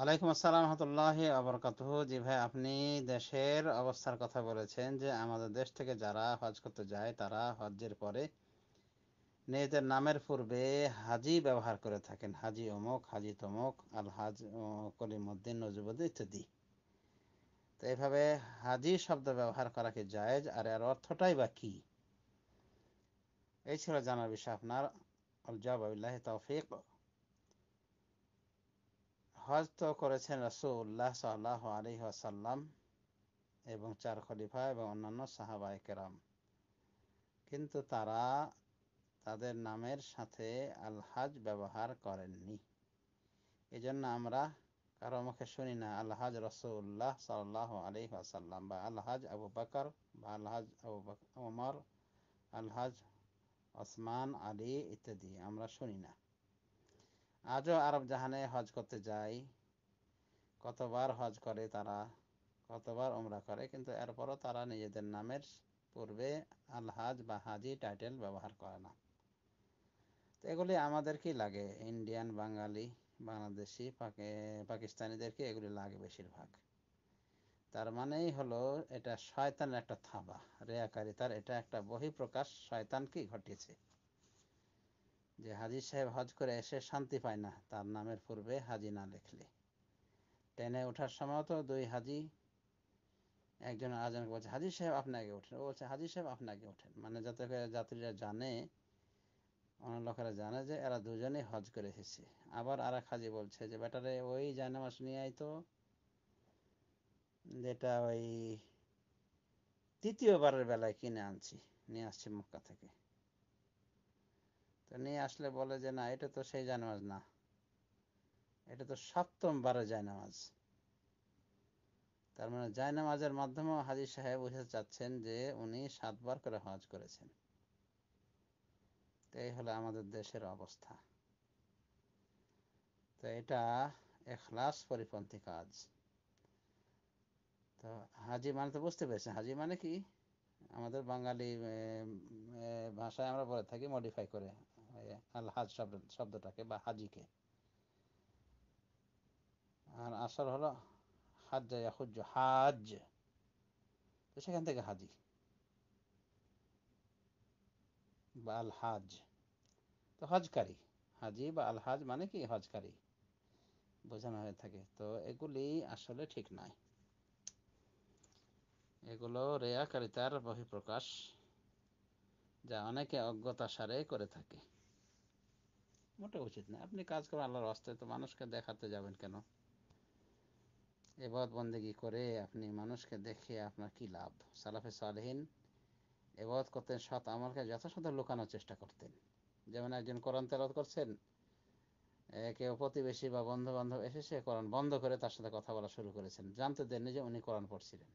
আলাইকুম আসসালাম রহমতুল্লাহ আবরকাত জি ভাই আপনি দেশের অবস্থার কথা বলেছেন যে আমাদের দেশ থেকে যারা হজ করতে যায় তারা হজের পরে নিজেদের নামের পূর্বে হাজি ব্যবহার করে থাকেন হাজি অমুক হাজি তমুক আল হাজ কলিমুদ্দিন নজুবুদ্দ ইত্যাদি তো এভাবে হাজি শব্দ ব্যবহার করা কি জায়জ আর এর অর্থটাই বা কি এই ছিল জানার বিষয় আপনার জবাবিল্লাহ তৌফিক হজ তো করেছেন রসুল্লাহ সাল্লাহ আলী আসাল্লাম এবং চার খলিফা এবং অন্যান্য সাহাবাই কেরাম কিন্তু তারা তাদের নামের সাথে আল হাজ ব্যবহার করেননি এজন্য আমরা কারো মুখে শুনি না আলহাজ রসুল্লাহ সাল্লাহ আলী আসাল্লাম বা আলহাজ আবু বাকর বা আলহাজ আবু ওমর আলহাজ ওসমান আলী ইত্যাদি আমরা শুনি না আজও আরব জাহানে হজ করতে যায় কতবার হজ করে তারা কতবার ওমরা করে কিন্তু এরপরও তারা নিজেদের নামের পূর্বে আলহাজ বা হাজি টাইটেল ব্যবহার করে না তো এগুলি আমাদের কি লাগে ইন্ডিয়ান বাঙালি বাংলাদেশি পাকিস্তানিদেরকে এগুলি লাগে বেশিরভাগ তার মানেই হলো এটা শয়তানের একটা থাবা রেয়াকারিতার এটা একটা বহিঃপ্রকাশ শয়তান কি ঘটিয়েছে যে হাজি সাহেব হজ করে এসে শান্তি পায় না তার নামের পূর্বে হাজি না লেখলে ট্রেনে ওঠার সময় তো দুই হাজি একজন আরেকজনকে বলছে হাজি সাহেব আপনাকে আগে ওঠেন ও বলছে হাজি সাহেব আপনাকে আগে ওঠেন মানে যাতে করে যাত্রীরা জানে অন্য লোকেরা জানে যে এরা দুজনে হজ করে এসেছে আবার আর এক হাজি বলছে যে বেটারে ওই জায়নামাস নিয়ে আই তো যেটা ওই তৃতীয়বারের বেলায় কিনে আনছি নিয়ে আসছি মক্কা থেকে তো নিয়ে আসলে বলে যে না এটা তো সেই জানামাজ না এটা তো সপ্তম বারে জায়নামাজ তার মানে জায়নামাজের মাধ্যমে হাজির সাহেব বুঝতে চাচ্ছেন যে উনি সাতবার করে হজ করেছেন তো এই হলো আমাদের দেশের অবস্থা তো এটা এখলাস পরিপন্থী কাজ তো হাজি মানে তো বুঝতে পেরেছে হাজি মানে কি আমাদের বাঙালি ভাষায় আমরা বলে থাকি মডিফাই করে আল হাজ শব্দটাকে বা হাজিকে আর আসর হলো হাজ হাজ তো সেখান থেকে হাজি বা আল হাজ তো হজকারী হাজি বা আল হাজ মানে কি হজকারী বোঝানো হয়ে থাকে তো এগুলি আসলে ঠিক নয় এগুলো রেয়াকারিতার বহিঃপ্রকাশ যা অনেকে অজ্ঞতা সারে করে থাকে মোটে উচিত না আপনি কাজ করেন আল্লাহর অস্তে তো মানুষকে দেখাতে যাবেন কেন এবাদ বন্দেগি করে আপনি মানুষকে দেখে আপনার কি লাভ সালাফে সালহীন এবাদ করতেন সৎ আমলকে যথাযথ লুকানোর চেষ্টা করতেন যেমন একজন কোরআন তেলাওয়াত করছেন কেউ প্রতিবেশী বা বন্ধু বান্ধব এসে সে কোরআন বন্ধ করে তার সাথে কথা বলা শুরু করেছেন জানতে দেননি যে উনি কোরআন পড়ছিলেন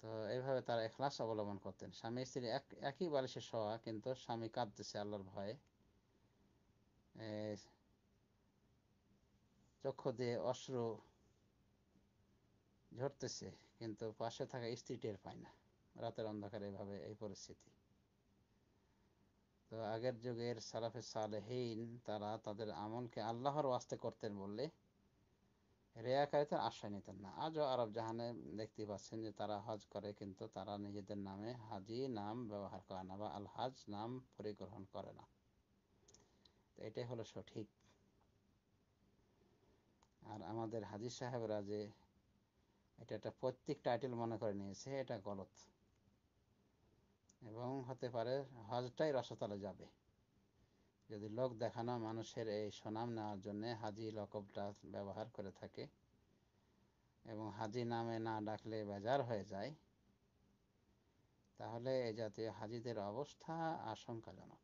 তো এইভাবে তারা এখলাস অবলম্বন করতেন স্বামী স্ত্রী এক একই বালিশে শোয়া কিন্তু স্বামী কাঁদতেছে আল্লাহর ভয়ে চক্ষু দিয়ে অশ্রু ঝরতেছে কিন্তু পাশে থাকা স্ত্রী টের পায় না রাতের অন্ধকারে এভাবে এই পরিস্থিতি তো আগের যুগের সালাফে সালহীন তারা তাদের আমলকে আল্লাহর ওয়াস্তে করতেন বললে রেয়াকারিতার আশ্রয় নিতেন না আজও আরব জাহানে দেখতে পাচ্ছেন যে তারা হজ করে কিন্তু তারা নিজেদের নামে হাজি নাম ব্যবহার করে না বা আল হাজ নাম পরিগ্রহণ করে না তো এটাই হলো সঠিক আর আমাদের হাজির সাহেবরা যে এটা একটা প্রত্যেক টাইটেল মনে করে নিয়েছে এটা গলত এবং হতে পারে হজটাই রসতলে যাবে যদি লোক দেখানো মানুষের এই সুনাম নেওয়ার জন্য হাজি লকবটা ব্যবহার করে থাকে এবং হাজি নামে না ডাকলে বেজার হয়ে যায় তাহলে এ জাতীয় হাজিদের অবস্থা আশঙ্কাজনক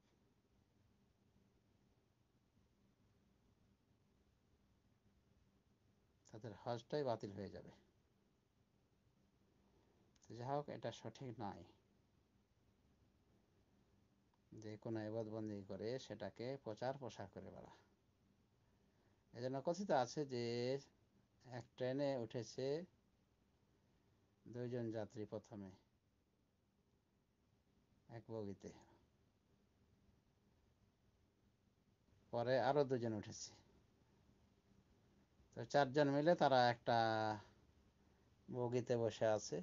তাদের হজটাই বাতিল হয়ে যাবে যা হোক এটা সঠিক নয় যে কোনো এবদবন্দি করে সেটাকে প্রচার প্রসার করে বেড়া এজন্য কথিত আছে যে এক ট্রেনে উঠেছে দুইজন যাত্রী প্রথমে এক বগিতে পরে আরো দুজন উঠেছে তো চারজন মিলে তারা একটা বগিতে বসে আছে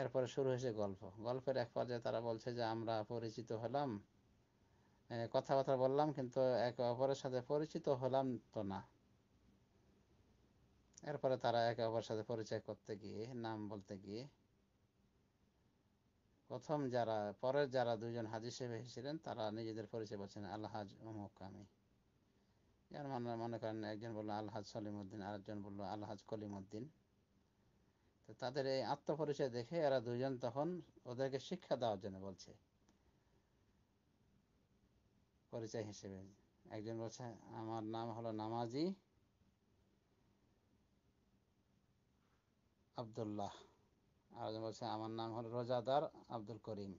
এরপরে শুরু হয়েছে গল্প গল্পের এক পর্যায়ে তারা বলছে যে আমরা পরিচিত হলাম কথাবার্তা বললাম কিন্তু একে অপরের সাথে পরিচিত হলাম তো না এরপরে তারা একে অপরের সাথে পরিচয় করতে গিয়ে নাম বলতে গিয়ে প্রথম যারা পরের যারা দুজন হাজির সাহেব এসেছিলেন তারা নিজেদের পরিচয় বলছেন আল্লাহ অমুক আমি যেমন মনে মনে করেন একজন বললো আলহাজ আর একজন বললো আলহাজ কলিমুদ্দিন তো তাদের এই আত্মপরিচয় দেখে এরা দুজন তখন ওদেরকে শিক্ষা দেওয়ার জন্য বলছে পরিচয় হিসেবে একজন বলছে আমার নাম হলো নামাজি আবদুল্লাহ আরেকজন বলছে আমার নাম হলো রোজাদার আব্দুল করিম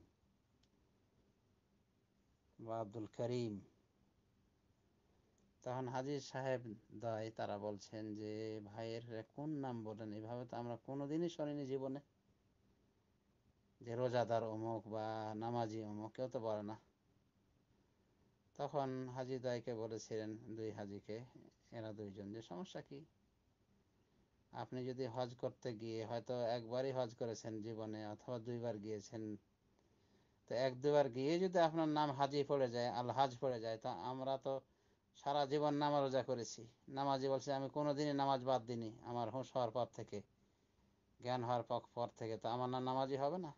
বা আব্দুল করিম তখন হাজির সাহেব দায় তারা বলছেন যে ভাইয়ের কোন নাম বলেন এভাবে তো আমরা কোনোদিনই শুনিনি জীবনে যে রোজাদার অমুক বা নামাজি অমুক কেউ তো বলে না তখন হাজি দায়কে বলেছিলেন দুই হাজিকে এরা দুইজন যে সমস্যা কি আপনি যদি হজ করতে গিয়ে হয়তো একবারই হজ করেছেন জীবনে অথবা দুইবার গিয়েছেন তো এক দুবার গিয়ে যদি আপনার নাম হাজি পড়ে যায় আল হাজ পড়ে যায় তা আমরা তো সারা জীবন নামা রোজা করেছি নামাজি বলছে আমি কোনো দিনই নামাজ বাদ দিনি আমার হোঁশ হওয়ার পর থেকে জ্ঞান হওয়ার পর থেকে তো আমার না নামাজি হবে না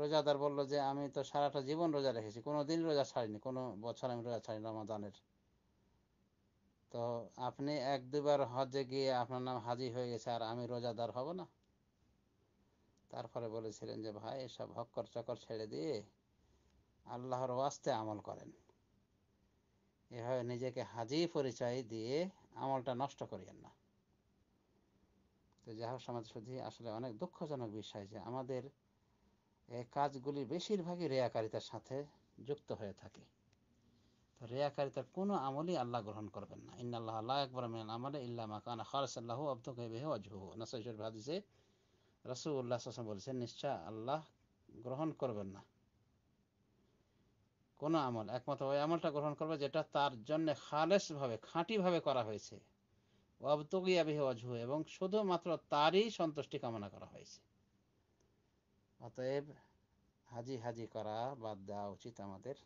রোজাদার বলল যে আমি তো সারাটা জীবন রোজা রেখেছি কোনো দিন রোজা ছাড়িনি কোনো বছর আমি রোজা ছাড়িনি রমাদানের তো আপনি এক দুবার হজে গিয়ে আপনার নাম হাজি হয়ে গেছে আর আমি রোজাদার হব না তারপরে বলেছিলেন যে ভাই এসব হক্কর চকর ছেড়ে দিয়ে আল্লাহর ওয়াস্তে আমল করেন এভাবে নিজেকে হাজি পরিচয় দিয়ে আমলটা নষ্ট করিয়েন না তো যাই সমাজ শুধু আসলে অনেক দুঃখজনক বিষয় যে আমাদের এই কাজগুলি বেশিরভাগই রেয়াকারিতার সাথে যুক্ত হয়ে থাকে তো রেয়াকারিতার কোনো আমলই আল্লাহ গ্রহণ করবেন না ইন্নাল্লাহ আল্লাহ একবার মেন আমলে ইল্লা মাকান খারসাল্লাহ আব্দুক হেবেহ অজহু নাসাইজুল হাদিসে রাসুল্লাহ বলছেন নিশ্চয় আল্লাহ গ্রহণ করবেন না কোনো আমল একমাত্র ওই আমলটা গ্রহণ করবে যেটা তার জন্য খালেস ভাবে খাঁটি ভাবে করা হয়েছে অবতগিয়াবিহ অজু এবং শুধুমাত্র তারই সন্তুষ্টি কামনা করা হয়েছে অতএব হাজি হাজি করা বাদ দেওয়া উচিত আমাদের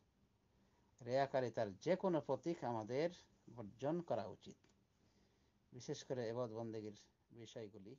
রেয়াকারিতার যে কোনো প্রতীক আমাদের বর্জন করা উচিত বিশেষ করে এবাদ বন্দেগীর বিষয়গুলি